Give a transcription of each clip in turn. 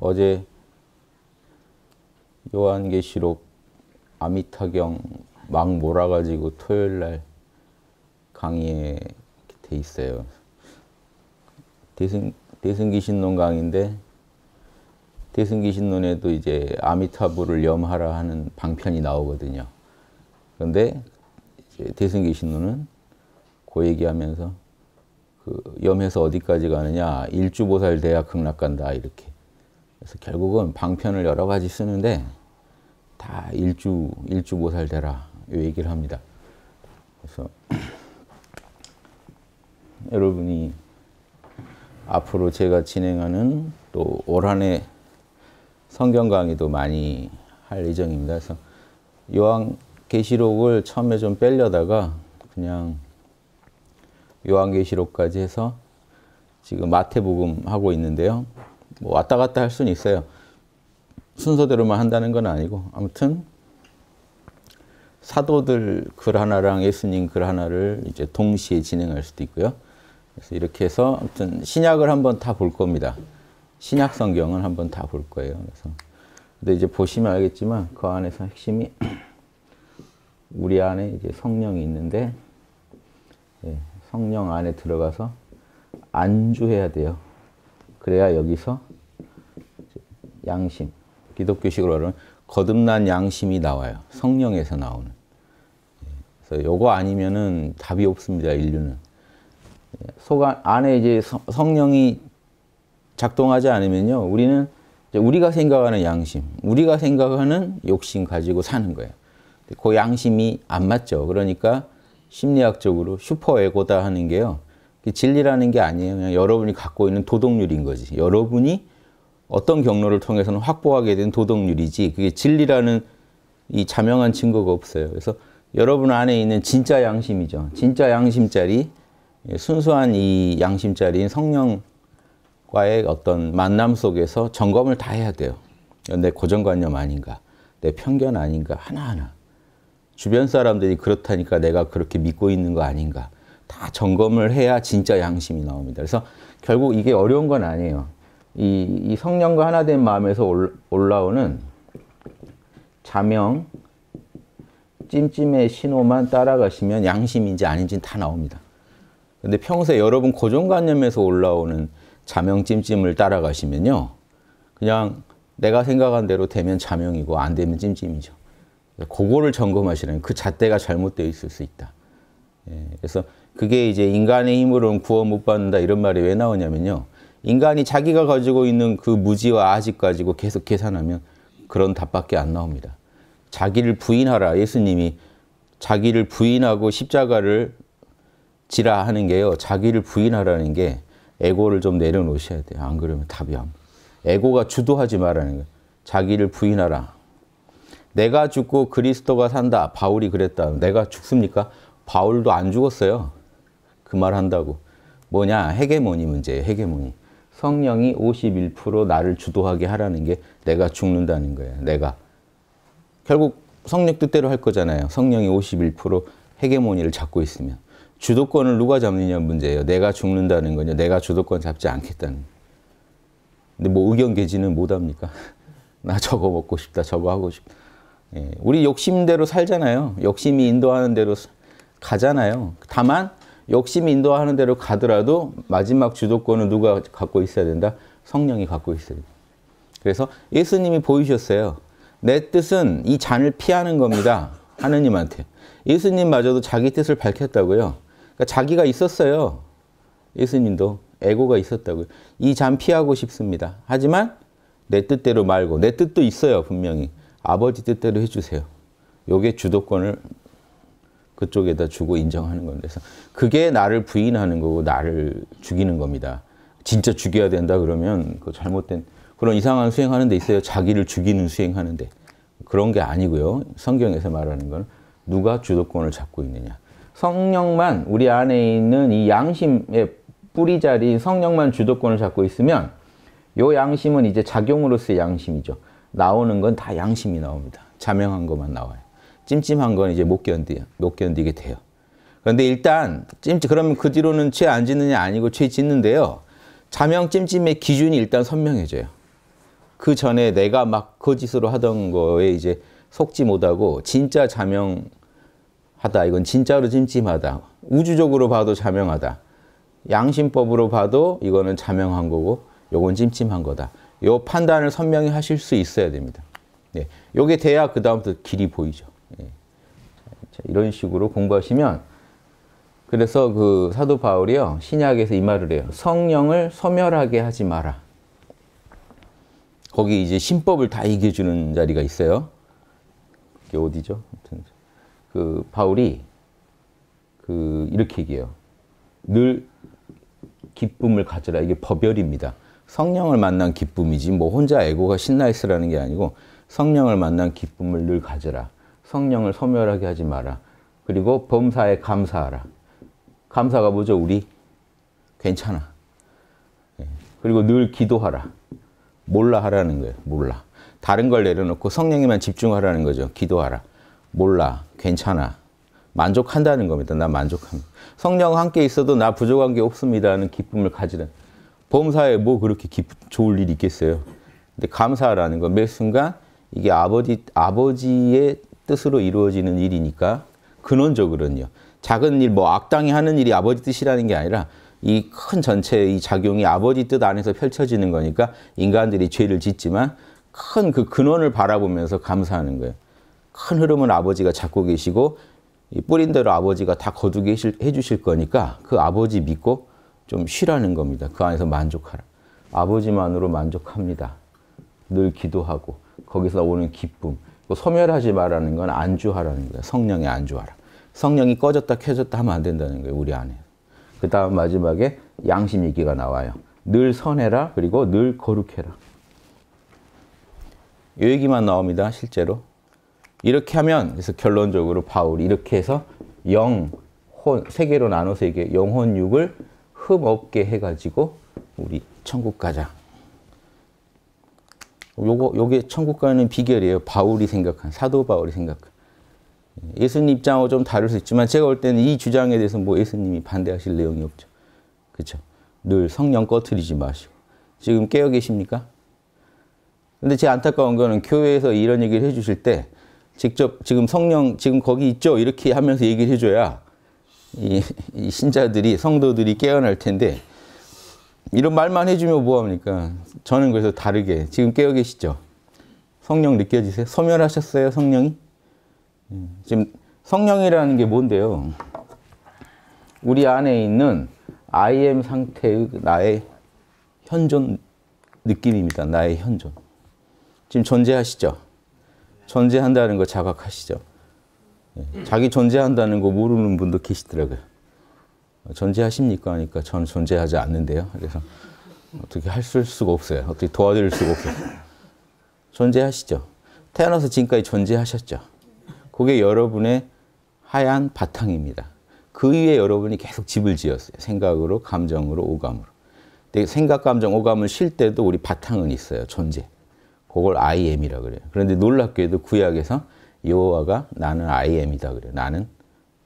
어제 요한계시록 아미타경 막 몰아가지고 토요일 날 강의에 돼 있어요. 대승 대승기신론 강인데 의 대승기신론에도 이제 아미타부를 염하라 하는 방편이 나오거든요. 그런데 대승기신론은 그 얘기하면서 그 염해서 어디까지 가느냐 일주보살 대학 극락 간다 이렇게 그래서 결국은 방편을 여러 가지 쓰는데 다 일주 일주 보살 되라 이 얘기를 합니다. 그래서 여러분이 앞으로 제가 진행하는 또 올 한 해 성경 강의도 많이 할 예정입니다. 그래서 요한 계시록을 처음에 좀 빼려다가 그냥 요한계시록까지 해서 지금 마태복음 하고 있는데요. 뭐 왔다 갔다 할 수는 있어요. 순서대로만 한다는 건 아니고 아무튼 사도들 글 하나랑 예수님 글 하나를 이제 동시에 진행할 수도 있고요. 그래서 이렇게 해서 아무튼 신약을 한번 다 볼 겁니다. 신약 성경은 한번 다 볼 거예요. 그래서 근데 이제 보시면 알겠지만 그 안에서 핵심이 우리 안에 이제 성령이 있는데 예, 성령 안에 들어가서 안주해야 돼요. 그래야 여기서 양심, 기독교식으로 말하면 거듭난 양심이 나와요. 성령에서 나오는. 그래서 요거 아니면은 답이 없습니다. 인류는. 속 안에 이제 성령이 작동하지 않으면요. 우리는 우리가 생각하는 양심, 우리가 생각하는 욕심 가지고 사는 거예요. 그 양심이 안 맞죠. 그러니까 심리학적으로 슈퍼에고다 하는 게요. 진리라는 게 아니에요. 그냥 여러분이 갖고 있는 도덕률인 거지. 여러분이 어떤 경로를 통해서는 확보하게 된 도덕률이지. 그게 진리라는 이 자명한 증거가 없어요. 그래서 여러분 안에 있는 진짜 양심이죠. 진짜 양심짜리, 예, 순수한 이 양심짜리인 성령과의 어떤 만남 속에서 점검을 다 해야 돼요. 내 고정관념 아닌가, 내 편견 아닌가, 하나하나. 주변 사람들이 그렇다니까 내가 그렇게 믿고 있는 거 아닌가. 다 점검을 해야 진짜 양심이 나옵니다. 그래서 결국 이게 어려운 건 아니에요. 이, 이 성령과 하나 된 마음에서 올라오는 자명, 찜찜의 신호만 따라가시면 양심인지 아닌지는 다 나옵니다. 근데 평소에 여러분 고정관념에서 올라오는 자명 찜찜을 따라가시면요. 그냥 내가 생각한 대로 되면 자명이고 안 되면 찜찜이죠. 그거를 점검하시라는 그 잣대가 잘못되어 있을 수 있다. 예, 그래서 그게 이제 인간의 힘으로는 구원 못 받는다 이런 말이 왜 나오냐면요. 인간이 자기가 가지고 있는 그 무지와 아직 가지고 계속 계산하면 그런 답밖에 안 나옵니다. 자기를 부인하라. 예수님이 자기를 부인하고 십자가를 지라 하는 게요. 자기를 부인하라는 게 에고를 좀 내려놓으셔야 돼요. 안 그러면 답이 안. 에고가 주도하지 말라는 거예요. 자기를 부인하라. 내가 죽고 그리스도가 산다. 바울이 그랬다. 내가 죽습니까? 바울도 안 죽었어요. 그말 한다고. 뭐냐? 헤게모니 문제예요. 헤게모니. 성령이 51% 나를 주도하게 하라는 게 내가 죽는다는 거예요. 내가. 결국 성령 뜻대로 할 거잖아요. 성령이 51% 헤게모니를 잡고 있으면. 주도권을 누가 잡느냐 문제예요. 내가 죽는다는 거냐. 내가 주도권 잡지 않겠다는. 근데 뭐 의견 개진은 못 합니까? 나 저거 먹고 싶다. 저거 하고 싶다. 예, 우리 욕심대로 살잖아요. 욕심이 인도하는 대로 가잖아요. 다만 욕심이 인도하는 대로 가더라도 마지막 주도권은 누가 갖고 있어야 된다? 성령이 갖고 있어야 된다. 그래서 예수님이 보이셨어요. 내 뜻은 이 잔을 피하는 겁니다. 하느님한테. 예수님마저도 자기 뜻을 밝혔다고요. 그러니까 자기가 있었어요. 예수님도 에고가 있었다고요. 이 잔 피하고 싶습니다. 하지만 내 뜻대로 말고 내 뜻도 있어요. 분명히. 아버지 뜻대로 해주세요. 요게 주도권을 그쪽에다 주고 인정하는 건데 서 그게 나를 부인하는 거고 나를 죽이는 겁니다. 진짜 죽여야 된다 그러면 그 잘못된 그런 이상한 수행하는 데 있어요. 자기를 죽이는 수행하는데 그런 게 아니고요. 성경에서 말하는 건 누가 주도권을 잡고 있느냐. 성령만 우리 안에 있는 이 양심의 뿌리 자리 성령만 주도권을 잡고 있으면 요 양심은 이제 작용으로서 양심이죠. 나오는 건 다 양심이 나옵니다. 자명한 것만 나와요. 찜찜한 건 이제 못 견디요. 못 견디게 돼요. 그런데 일단 찜찜 그러면 그 뒤로는 죄 안 짓느냐 아니고 죄 짓는데요. 자명 찜찜의 기준이 일단 선명해져요. 그 전에 내가 막 거짓으로 그 하던 거에 이제 속지 못하고 진짜 자명하다. 이건 진짜로 찜찜하다. 우주적으로 봐도 자명하다. 양심법으로 봐도 이거는 자명한 거고 요건 찜찜한 거다. 요 판단을 선명히 하실 수 있어야 됩니다. 예. 요게 돼야 그다음부터 길이 보이죠. 예. 이런 식으로 공부하시면 그래서 그 사도 바울이요 신약에서 이 말을 해요. 성령을 소멸하게 하지 마라. 거기 이제 신법을 다 이겨주는 자리가 있어요. 이게 어디죠? 아무튼 그 바울이 그 이렇게 얘기해요. 늘 기쁨을 가져라. 이게 법열입니다. 성령을 만난 기쁨이지 뭐 혼자 에고가 신나 있으라는 게 아니고 성령을 만난 기쁨을 늘 가져라. 성령을 소멸하게 하지 마라. 그리고 범사에 감사하라. 감사가 뭐죠? 우리 괜찮아. 예. 그리고 늘 기도하라. 몰라 하라는 거예요. 몰라. 다른 걸 내려놓고 성령에만 집중하라는 거죠. 기도하라. 몰라. 괜찮아. 만족한다는 겁니다. 나 만족합니다. 성령 함께 있어도 나 부족한 게 없습니다. 하는 기쁨을 가지는. 범사에 뭐 그렇게 기, 좋을 일이 있겠어요. 근데 감사라는 하건매 순간 이게 아버지, 아버지의 뜻으로 이루어지는 일이니까 근원적으로는요. 작은 일, 뭐 악당이 하는 일이 아버지 뜻이라는 게 아니라 이 큰 전체의 이 작용이 아버지 뜻 안에서 펼쳐지는 거니까 인간들이 죄를 짓지만 큰 그 근원을 바라보면서 감사하는 거예요. 큰 흐름은 아버지가 잡고 계시고 뿌린 대로 아버지가 다 거두게 해주실 거니까 그 아버지 믿고 좀 쉬라는 겁니다. 그 안에서 만족하라. 아버지만으로 만족합니다. 늘 기도하고 거기서 오는 기쁨, 뭐 소멸하지 말라는 건 안주하라는 거예요. 성령에 안주하라. 성령이 꺼졌다 켜졌다 하면 안 된다는 거예요. 우리 안에. 그 다음 마지막에 양심 얘기가 나와요. 늘 선해라 그리고 늘 거룩해라. 이 얘기만 나옵니다. 실제로. 이렇게 하면 그래서 결론적으로 바울이 이렇게 해서 영, 혼, 세 개로 나눠서 이게 영혼 육을 흠 없게 해가지고 우리 천국 가자. 요거 요게 천국 가는 비결이에요. 바울이 생각한 사도 바울이 생각한 예수님 입장하고 좀 다를 수 있지만 제가 볼 때는 이 주장에 대해서 뭐 예수님이 반대하실 내용이 없죠. 그렇죠. 늘 성령 꺼트리지 마시고 지금 깨어 계십니까? 근데 제 안타까운 거는 교회에서 이런 얘기를 해주실 때 직접 지금 성령 지금 거기 있죠 이렇게 하면서 얘기를 해줘야 이, 이 신자들이 성도들이 깨어날 텐데 이런 말만 해주면 뭐합니까? 저는 그래서 다르게 지금 깨어 계시죠? 성령 느껴지세요? 소멸하셨어요, 성령이? 예, 지금 성령이라는 게 뭔데요? 우리 안에 있는 I am 상태의 나의 현존 느낌입니다. 나의 현존. 지금 존재하시죠? 존재한다는 거 자각하시죠? 예, 자기 존재한다는 거 모르는 분도 계시더라고요. 존재하십니까? 하니까 전 존재하지 않는데요. 그래서 어떻게 할 수가 없어요. 어떻게 도와드릴 수가 없어요. 존재하시죠. 태어나서 지금까지 존재하셨죠. 그게 여러분의 하얀 바탕입니다. 그 위에 여러분이 계속 집을 지었어요. 생각으로, 감정으로, 오감으로. 생각, 감정, 오감을 쉴 때도 우리 바탕은 있어요. 존재. 그걸 I am이라 그래요. 그런데 놀랍게도 구약에서 여호와가 나는 I am이다 그래요. 나는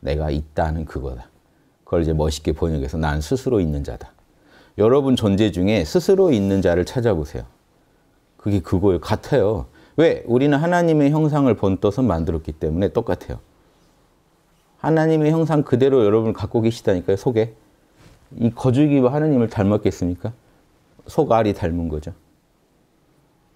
내가 있다는 그거다. 그걸 이제 멋있게 번역해서 난 스스로 있는 자다. 여러분 존재 중에 스스로 있는 자를 찾아보세요. 그게 그거예요. 같아요. 왜? 우리는 하나님의 형상을 번떠서 만들었기 때문에 똑같아요. 하나님의 형상 그대로 여러분 갖고 계시다니까요, 속에. 이 거주기와 하나님을 닮았겠습니까? 속알이 닮은 거죠.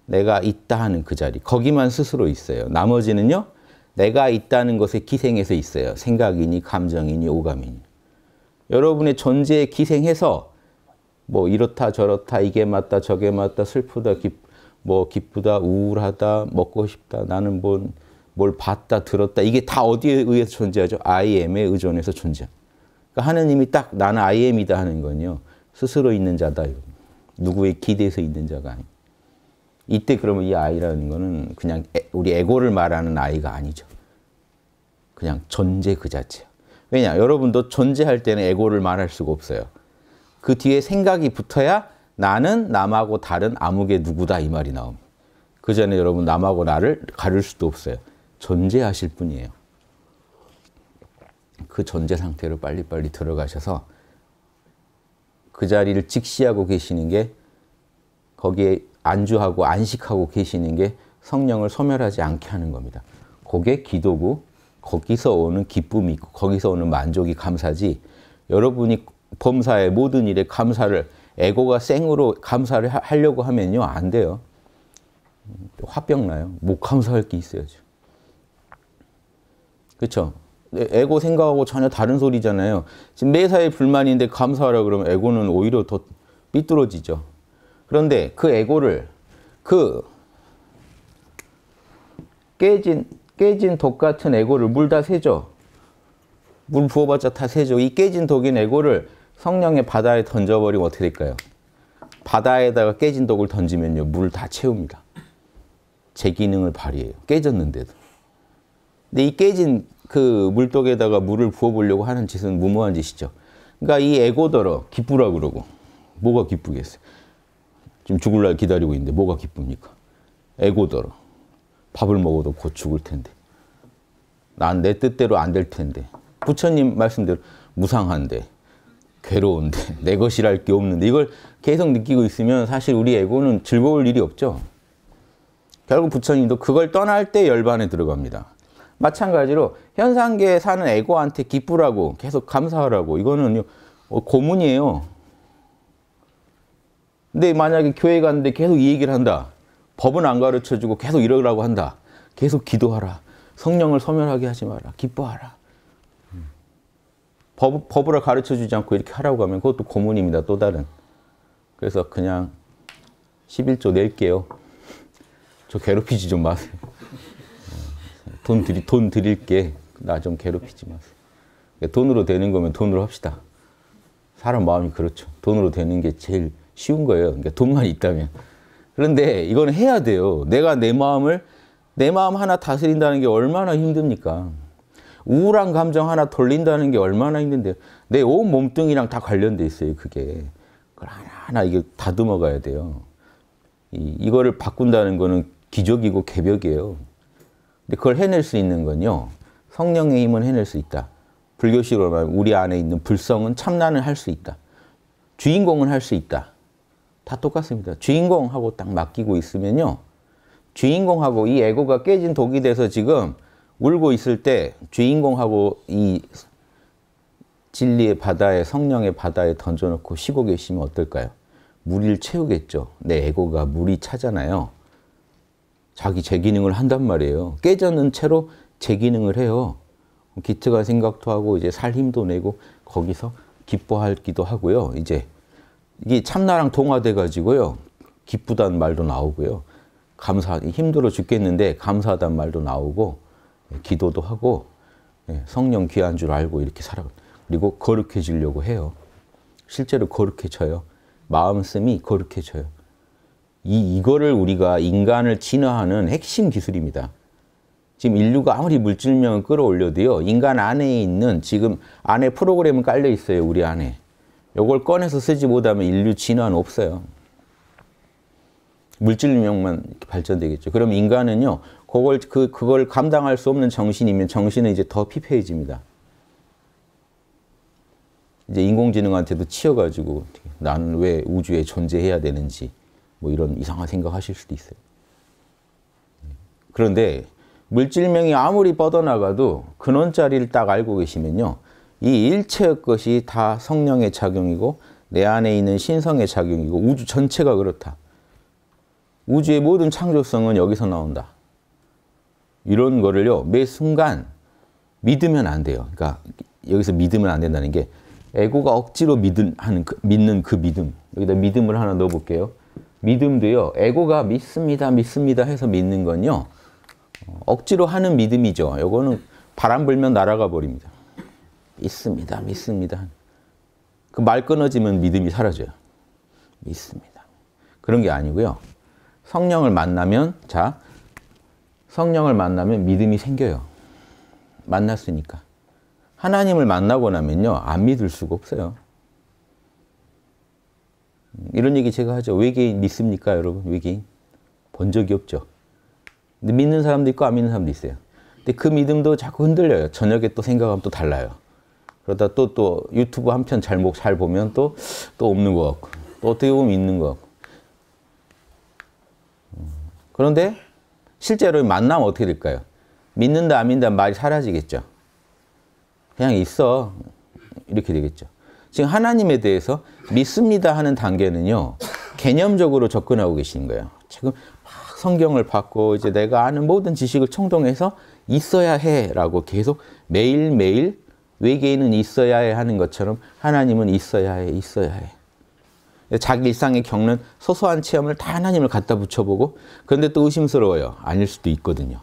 내가 있다 하는 그 자리. 거기만 스스로 있어요. 나머지는요, 내가 있다는 것에 기생해서 있어요. 생각이니, 감정이니, 오감이니. 여러분의 존재에 기생해서 뭐 이렇다 저렇다 이게 맞다 저게 맞다 슬프다 기, 뭐 기쁘다 우울하다 먹고 싶다 나는 뭔, 뭘 봤다 들었다 이게 다 어디에 의해서 존재하죠? I am에 의존해서 존재 그러니까 하느님이 딱 나는 I am이다 하는 건요. 스스로 있는 자다. 누구의 기대에서 있는 자가 아니 이때 그러면 이 I라는 거는 그냥 우리 에고를 말하는 I가 아니죠. 그냥 존재 그 자체. 왜냐? 여러분도 존재할 때는 에고를 말할 수가 없어요. 그 뒤에 생각이 붙어야 나는 남하고 다른 암흑의 누구다 이 말이 나옵니다. 그 전에 여러분 남하고 나를 가릴 수도 없어요. 존재하실 뿐이에요. 그 존재 상태로 빨리빨리 들어가셔서 그 자리를 직시하고 계시는 게 거기에 안주하고 안식하고 계시는 게 성령을 소멸하지 않게 하는 겁니다. 그게 기도고 거기서 오는 기쁨이 있고 거기서 오는 만족이 감사지 여러분이 범사의 모든 일에 감사를 에고가 생으로 감사를 하, 려고 하면요 안 돼요 화병 나요 못 감사할 게 있어야죠 그렇죠 네, 에고 생각하고 전혀 다른 소리잖아요 지금 매사에 불만인데 감사하라 그러면 에고는 오히려 더 삐뚤어지죠 그런데 그 에고를 그 깨진 깨진 독 같은 에고를 물 다 세죠. 물 부어봤자 다 세죠. 이 깨진 독인 에고를 성령의 바다에 던져버리면 어떻게 될까요? 바다에다가 깨진 독을 던지면요. 물 다 채웁니다. 제 기능을 발휘해요. 깨졌는데도. 근데 이 깨진 그 물독에다가 물을 부어보려고 하는 짓은 무모한 짓이죠. 그러니까 이 에고더러 기쁘라 그러고 뭐가 기쁘겠어요. 지금 죽을 날 기다리고 있는데 뭐가 기쁩니까? 에고더러. 밥을 먹어도 곧 죽을 텐데. 난 내 뜻대로 안 될 텐데. 부처님 말씀대로 무상한데, 괴로운데, 내 것이랄 게 없는데 이걸 계속 느끼고 있으면 사실 우리 에고는 즐거울 일이 없죠. 결국 부처님도 그걸 떠날 때 열반에 들어갑니다. 마찬가지로 현상계에 사는 에고한테 기쁘라고 계속 감사하라고 이거는 어, 고문이에요. 근데 만약에 교회 갔는데 계속 이 얘기를 한다. 법은 안 가르쳐 주고 계속 이러라고 한다. 계속 기도하라. 성령을 소멸하게 하지 마라. 기뻐하라. 법, 법을 가르쳐 주지 않고 이렇게 하라고 하면 그것도 고문입니다. 또 다른. 그래서 그냥 11조 낼게요. 저 괴롭히지 좀 마세요. 어, 돈, 드리, 돈 드릴게. 나 좀 괴롭히지 마세요. 그러니까 돈으로 되는 거면 돈으로 합시다. 사람 마음이 그렇죠. 돈으로 되는 게 제일 쉬운 거예요. 그러니까 돈만 있다면. 그런데 이건 해야 돼요. 내가 내 마음을 내 마음 하나 다스린다는 게 얼마나 힘듭니까? 우울한 감정 하나 돌린다는 게 얼마나 힘든데요. 내 온 몸뚱이랑 다 관련돼 있어요, 그게. 그걸 하나하나 이게 다듬어 가야 돼요. 이, 이거를 바꾼다는 거는 기적이고 개벽이에요. 근데 그걸 해낼 수 있는 건요. 성령의 힘은 해낼 수 있다. 불교식으로 말하면 우리 안에 있는 불성은 참나는 할 수 있다. 주인공은 할 수 있다. 다 똑같습니다. 주인공하고 딱 맡기고 있으면요. 주인공하고 이 에고가 깨진 독이 돼서 지금 울고 있을 때 주인공하고 이 진리의 바다에 성령의 바다에 던져놓고 쉬고 계시면 어떨까요? 물을 채우겠죠. 내 에고가 물이 차잖아요. 자기 제 기능을 한단 말이에요. 깨져는 채로 제 기능을 해요. 기특한 생각도 하고 이제 살 힘도 내고 거기서 기뻐하기도 하고요. 이제 이게 참나랑 동화돼 가지고요. 기쁘단 말도 나오고요. 감사 힘들어 죽겠는데 감사하단 말도 나오고 예, 기도도 하고 예, 성령 귀한 줄 알고 이렇게 살아 그리고 거룩해지려고 해요. 실제로 거룩해져요. 마음씀이 거룩해져요. 이 이거를 우리가 인간을 진화하는 핵심 기술입니다. 지금 인류가 아무리 물질명을 끌어올려도요. 인간 안에 있는 지금 안에 프로그램은 깔려 있어요. 우리 안에. 요걸 꺼내서 쓰지 못하면 인류 진화는 없어요. 물질명만 발전되겠죠. 그럼 인간은요, 그걸, 그, 그걸 감당할 수 없는 정신이면 정신은 이제 더 피폐해집니다. 이제 인공지능한테도 치여가지고 나는 왜 우주에 존재해야 되는지 뭐 이런 이상한 생각하실 수도 있어요. 그런데 물질명이 아무리 뻗어나가도 근원자리를 딱 알고 계시면요. 이 일체의 것이 다 성령의 작용이고 내 안에 있는 신성의 작용이고 우주 전체가 그렇다. 우주의 모든 창조성은 여기서 나온다. 이런 거를요. 매 순간 믿으면 안 돼요. 그러니까 여기서 믿으면 안 된다는 게 에고가 억지로 믿은, 하는 그, 믿는 그 믿음. 여기다 믿음을 하나 넣어볼게요. 믿음도요. 에고가 믿습니다. 믿습니다 해서 믿는 건요. 어, 억지로 하는 믿음이죠. 이거는 바람 불면 날아가 버립니다. 믿습니다. 믿습니다. 그 그말 끊어지면 믿음이 사라져요. 믿습니다. 그런 게 아니고요. 성령을 만나면 자 성령을 만나면 믿음이 생겨요. 만났으니까. 하나님을 만나고 나면요. 안 믿을 수가 없어요. 이런 얘기 제가 하죠. 외계인 믿습니까, 여러분? 외계인? 본 적이 없죠. 근데 믿는 사람도 있고 안 믿는 사람도 있어요. 근데 그 믿음도 자꾸 흔들려요. 저녁에 또 생각하면 또 달라요. 그러다 또또 유튜브 한 편 잘, 잘 보면 또, 또 없는 것 같고 또 어떻게 보면 있는 것 같고 음. 그런데 실제로 만나면 어떻게 될까요? 믿는다 안 믿는다 말이 사라지겠죠. 그냥 있어 이렇게 되겠죠. 지금 하나님에 대해서 믿습니다 하는 단계는요. 개념적으로 접근하고 계신 거예요. 지금 막 성경을 받고 이제 내가 아는 모든 지식을 총동해서 있어야 해라고 계속 매일매일 외계인은 있어야 해 하는 것처럼 하나님은 있어야 해, 있어야 해. 자기 일상에 겪는 소소한 체험을 다 하나님을 갖다 붙여보고 그런데 또 의심스러워요. 아닐 수도 있거든요.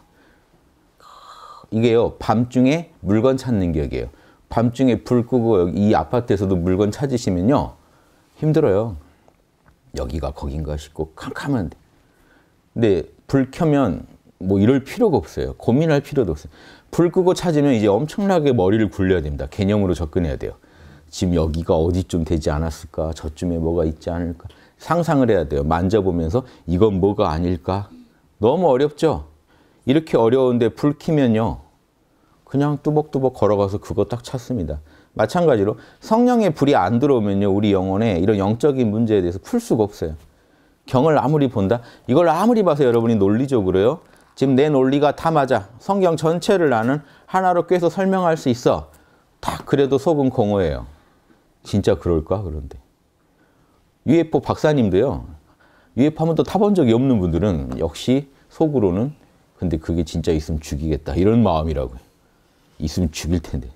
이게요. 밤중에 물건 찾는 기억이에요. 밤중에 불 끄고 이 아파트에서도 물건 찾으시면요. 힘들어요. 여기가 거긴가 싶고 캄캄한데. 근데 불 켜면 뭐 이럴 필요가 없어요. 고민할 필요도 없어요. 불 끄고 찾으면 이제 엄청나게 머리를 굴려야 됩니다. 개념으로 접근해야 돼요. 지금 여기가 어디쯤 되지 않았을까? 저쯤에 뭐가 있지 않을까? 상상을 해야 돼요. 만져보면서 이건 뭐가 아닐까? 너무 어렵죠? 이렇게 어려운데 불 키면요. 그냥 뚜벅뚜벅 걸어가서 그거 딱 찾습니다. 마찬가지로 성령의 불이 안 들어오면요. 우리 영혼에 이런 영적인 문제에 대해서 풀 수가 없어요. 경을 아무리 본다? 이걸 아무리 봐서 여러분이 논리적으로요. 지금 내 논리가 다 맞아. 성경 전체를 나는 하나로 꿰서 설명할 수 있어. 다 그래도 속은 공허해요. 진짜 그럴까 그런데. UFO 박사님도요. UFO 한번도 타본 적이 없는 분들은 역시 속으로는 근데 그게 진짜 있으면 죽이겠다. 이런 마음이라고요. 있으면 죽일 텐데.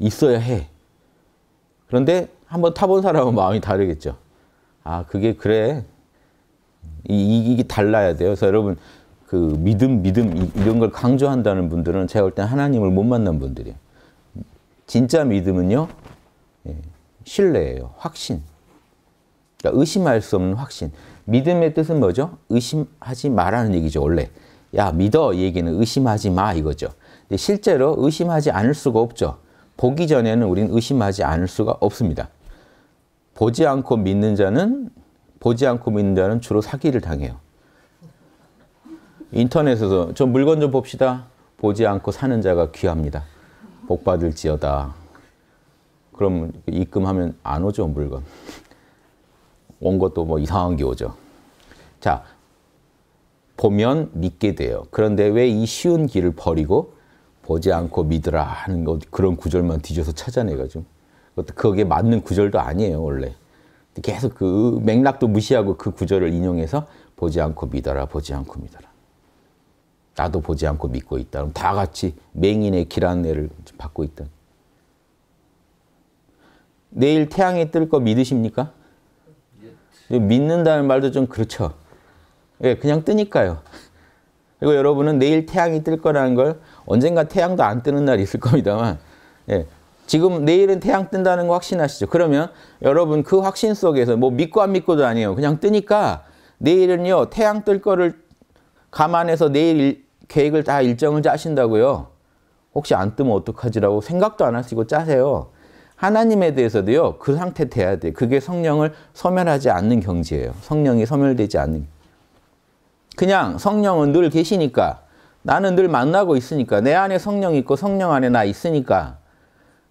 있어야 해. 그런데 한번 타본 사람은 마음이 다르겠죠. 아, 그게 그래. 이, 게 달라야 돼요. 그래서 여러분 그 믿음, 믿음 이런 걸 강조한다는 분들은 제가 볼 땐 하나님을 못 만난 분들이에요. 진짜 믿음은요, 예, 신뢰예요. 확신. 그러니까 의심할 수 없는 확신. 믿음의 뜻은 뭐죠? 의심하지 말라는 얘기죠, 원래. 야, 믿어 이 얘기는 의심하지 마 이거죠. 근데 실제로 의심하지 않을 수가 없죠. 보기 전에는 우리는 의심하지 않을 수가 없습니다. 보지 않고 믿는 자는 보지 않고 믿는 자는 주로 사기를 당해요. 인터넷에서 저 물건 좀 봅시다. 보지 않고 사는 자가 귀합니다. 복 받을지어다. 그럼 입금하면 안 오죠, 물건. 온 것도 뭐 이상한 게 오죠. 자, 보면 믿게 돼요. 그런데 왜 이 쉬운 길을 버리고 보지 않고 믿으라 하는 것, 그런 구절만 뒤져서 찾아내가지고. 그것도 그게 맞는 구절도 아니에요, 원래. 계속 그 맥락도 무시하고 그 구절을 인용해서 보지 않고 믿어라, 보지 않고 믿어라. 나도 보지 않고 믿고 있다. 그럼 다 같이 맹인의 길안내를 받고 있다. 내일 태양이 뜰 거 믿으십니까? 예. 믿는다는 말도 좀 그렇죠. 예, 그냥 뜨니까요. 그리고 여러분은 내일 태양이 뜰 거라는 걸 언젠가 태양도 안 뜨는 날이 있을 겁니다만 예, 지금 내일은 태양 뜬다는 거 확신하시죠? 그러면 여러분 그 확신 속에서 뭐 믿고 안 믿고도 아니에요. 그냥 뜨니까 내일은요 태양 뜰 거를 감안해서 내일 계획을 다 일정을 짜신다고요. 혹시 안 뜨면 어떡하지라고 생각도 안 하시고 짜세요. 하나님에 대해서도요. 그 상태 돼야 돼. 그게 성령을 소멸하지 않는 경지예요. 성령이 소멸되지 않는. 그냥 성령은 늘 계시니까 나는 늘 만나고 있으니까 내 안에 성령 있고 성령 안에 나 있으니까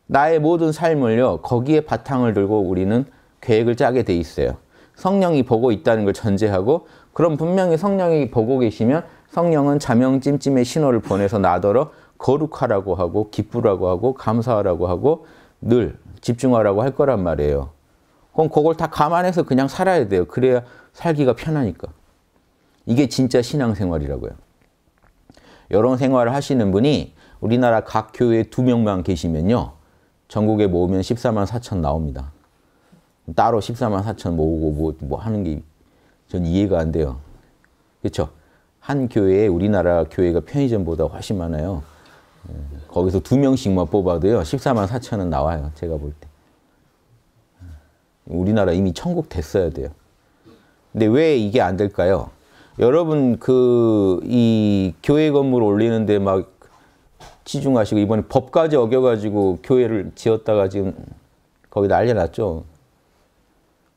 나의 모든 삶을요. 거기에 바탕을 들고 우리는 계획을 짜게 돼 있어요. 성령이 보고 있다는 걸 전제하고 그럼 분명히 성령이 보고 계시면 성령은 자명 찜찜의 신호를 보내서 나더러 거룩하라고 하고 기쁘라고 하고 감사하라고 하고 늘 집중하라고 할 거란 말이에요. 그럼 그걸 다 감안해서 그냥 살아야 돼요. 그래야 살기가 편하니까. 이게 진짜 신앙생활이라고요. 여론 생활을 하시는 분이 우리나라 각교회두 명만 계시면요. 전국에 모으면 14만 4천 나옵니다. 따로 14만 4천 모으고 뭐, 뭐 하는 게 전 이해가 안 돼요. 그렇죠? 한 교회에 우리나라 교회가 편의점보다 훨씬 많아요. 거기서 두 명씩만 뽑아도요. 14만 4천 원 나와요. 제가 볼 때. 우리나라 이미 천국 됐어야 돼요. 근데 왜 이게 안 될까요? 여러분 그 이 교회 건물 올리는데 막 치중하시고 이번에 법까지 어겨가지고 교회를 지었다가 지금 거기 난리 났죠.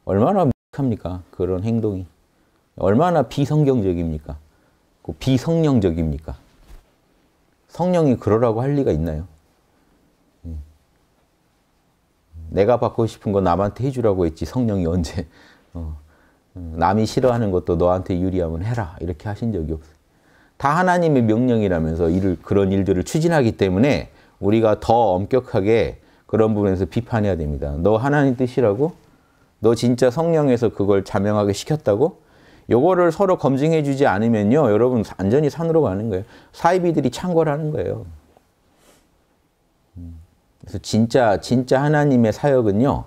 얼마나 합니까 그런 행동이 얼마나 비성경적입니까? 그 비성령적입니까? 성령이 그러라고 할 리가 있나요? 예. 내가 받고 싶은 거 남한테 해주라고 했지 성령이 언제 어, 남이 싫어하는 것도 너한테 유리하면 해라 이렇게 하신 적이 없어요. 다 하나님의 명령이라면서 일을 그런 일들을 추진하기 때문에 우리가 더 엄격하게 그런 부분에서 비판해야 됩니다. 너 하나님 뜻이라고? 너 진짜 성령에서 그걸 자명하게 시켰다고? 요거를 서로 검증해 주지 않으면요. 여러분 안전히 산으로 가는 거예요. 사이비들이 창궐하는 거예요. 음. 그래서 진짜 진짜 하나님의 사역은요.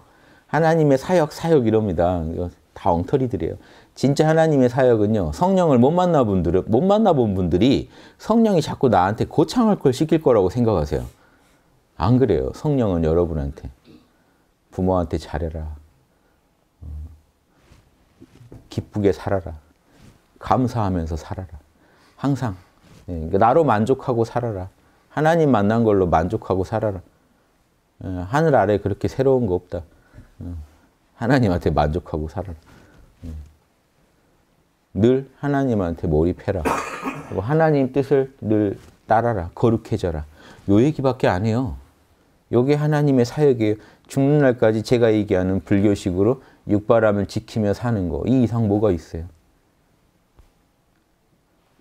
하나님의 사역 사역 이럽니다. 다 엉터리들이에요. 진짜 하나님의 사역은요. 성령을 못 만나 분들은 못 만나 본 분들이 성령이 자꾸 나한테 고창할 걸 시킬 거라고 생각하세요. 안 그래요. 성령은 여러분한테 부모한테 잘해라. 기쁘게 살아라. 감사하면서 살아라. 항상 예, 그러니까 나로 만족하고 살아라. 하나님 만난 걸로 만족하고 살아라. 예, 하늘 아래 그렇게 새로운 거 없다. 어, 하나님한테 만족하고 살아라. 예. 늘 하나님한테 몰입해라. 하나님 뜻을 늘 따라라. 거룩해져라. 요 얘기밖에 안 해요. 요게 하나님의 사역이에요. 죽는 날까지 제가 얘기하는 불교식으로 육바람을 지키며 사는 거이 이상 뭐가 있어요?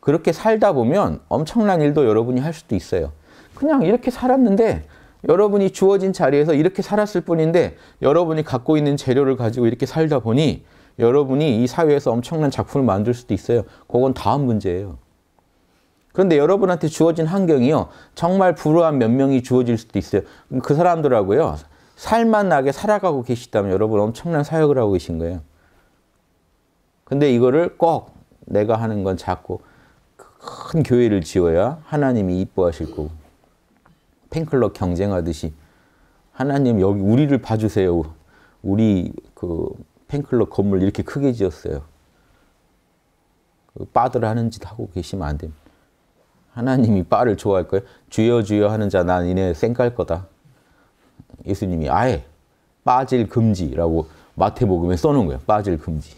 그렇게 살다 보면 엄청난 일도 여러분이 할 수도 있어요. 그냥 이렇게 살았는데 여러분이 주어진 자리에서 이렇게 살았을 뿐인데 여러분이 갖고 있는 재료를 가지고 이렇게 살다 보니 여러분이 이 사회에서 엄청난 작품을 만들 수도 있어요. 그건 다음 문제예요. 그런데 여러분한테 주어진 환경이요. 정말 불우한 몇 명이 주어질 수도 있어요. 그 사람들하고요. 살만하게 살아가고 계시다면 여러분 엄청난 사역을 하고 계신 거예요. 근데 이거를 꼭 내가 하는 건 작고 큰 교회를 지어야 하나님이 이뻐하실 거고 팬클럽 경쟁하듯이 하나님 여기 우리를 봐주세요. 우리 그 팬클럽 건물 이렇게 크게 지었어요. 그 빠들 하는 짓 하고 계시면 안 됩니다. 하나님이 빠를 좋아할 거예요. 주여 주여 하는 자 난 이내 쌩깔 거다. 예수님이 아예 빠질 금지라고 마태복음에 써놓은 거예요. 빠질 금지.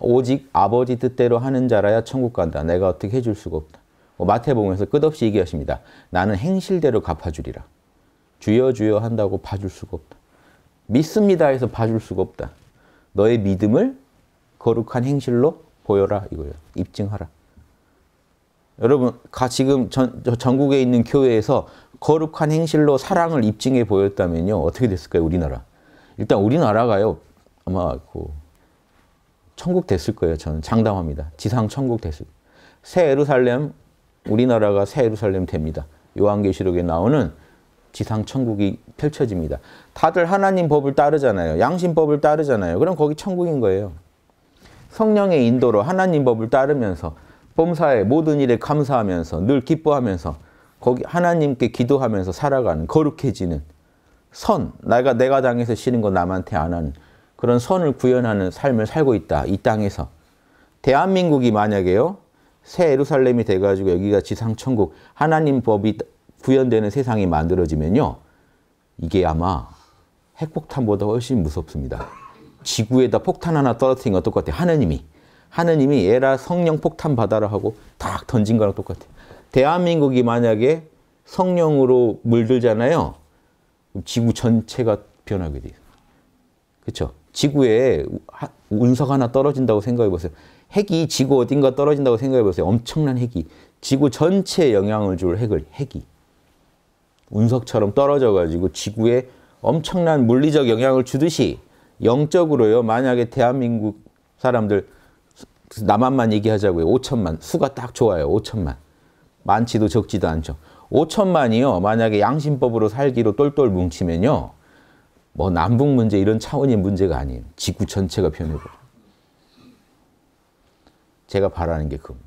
오직 아버지 뜻대로 하는 자라야 천국 간다. 내가 어떻게 해줄 수가 없다. 뭐 마태복음에서 끝없이 얘기하십니다. 나는 행실대로 갚아주리라. 주여 주여 한다고 봐줄 수가 없다. 믿습니다 해서 봐줄 수가 없다. 너의 믿음을 거룩한 행실로 보여라 이거예요. 입증하라. 여러분 가 지금 전, 전국에 있는 교회에서 거룩한 행실로 사랑을 입증해 보였다면요. 어떻게 됐을까요, 우리나라? 일단 우리나라가요. 아마 그 천국 됐을 거예요. 저는 장담합니다. 지상 천국 됐을 새 예루살렘 우리나라가 새 예루살렘 됩니다. 요한계시록에 나오는 지상 천국이 펼쳐집니다. 다들 하나님 법을 따르잖아요. 양심법을 따르잖아요. 그럼 거기 천국인 거예요. 성령의 인도로 하나님 법을 따르면서 범사의 모든 일에 감사하면서 늘 기뻐하면서 거기 하나님께 기도하면서 살아가는 거룩해지는 선 내가 내가 당해서 쉬는 거 남한테 안 하는 그런 선을 구현하는 삶을 살고 있다 이 땅에서 대한민국이 만약에요 새 예루살렘이 돼가지고 여기가 지상천국 하나님 법이 구현되는 세상이 만들어지면요 이게 아마 핵폭탄보다 훨씬 무섭습니다 지구에다 폭탄 하나 떨어뜨린 건 똑같아요 하느님이 하느님이 에라 성령 폭탄 받아라 하고 딱 던진 거랑 똑같아요 대한민국이 만약에 성령으로 물들잖아요. 지구 전체가 변하게 돼요. 그렇죠? 지구에 운석 하나 떨어진다고 생각해 보세요. 핵이 지구 어딘가 떨어진다고 생각해 보세요. 엄청난 핵이. 지구 전체에 영향을 줄 핵을, 핵이. 운석처럼 떨어져 가지고 지구에 엄청난 물리적 영향을 주듯이 영적으로요. 만약에 대한민국 사람들 남한만 얘기하자고요. 5천만. 수가 딱 좋아요. 5천만. 많지도 적지도 않죠. 5천만이요. 만약에 양심법으로 살기로 똘똘 뭉치면요. 뭐 남북 문제 이런 차원의 문제가 아니에요. 지구 전체가 변해버려요. 제가 바라는 게 그겁니다.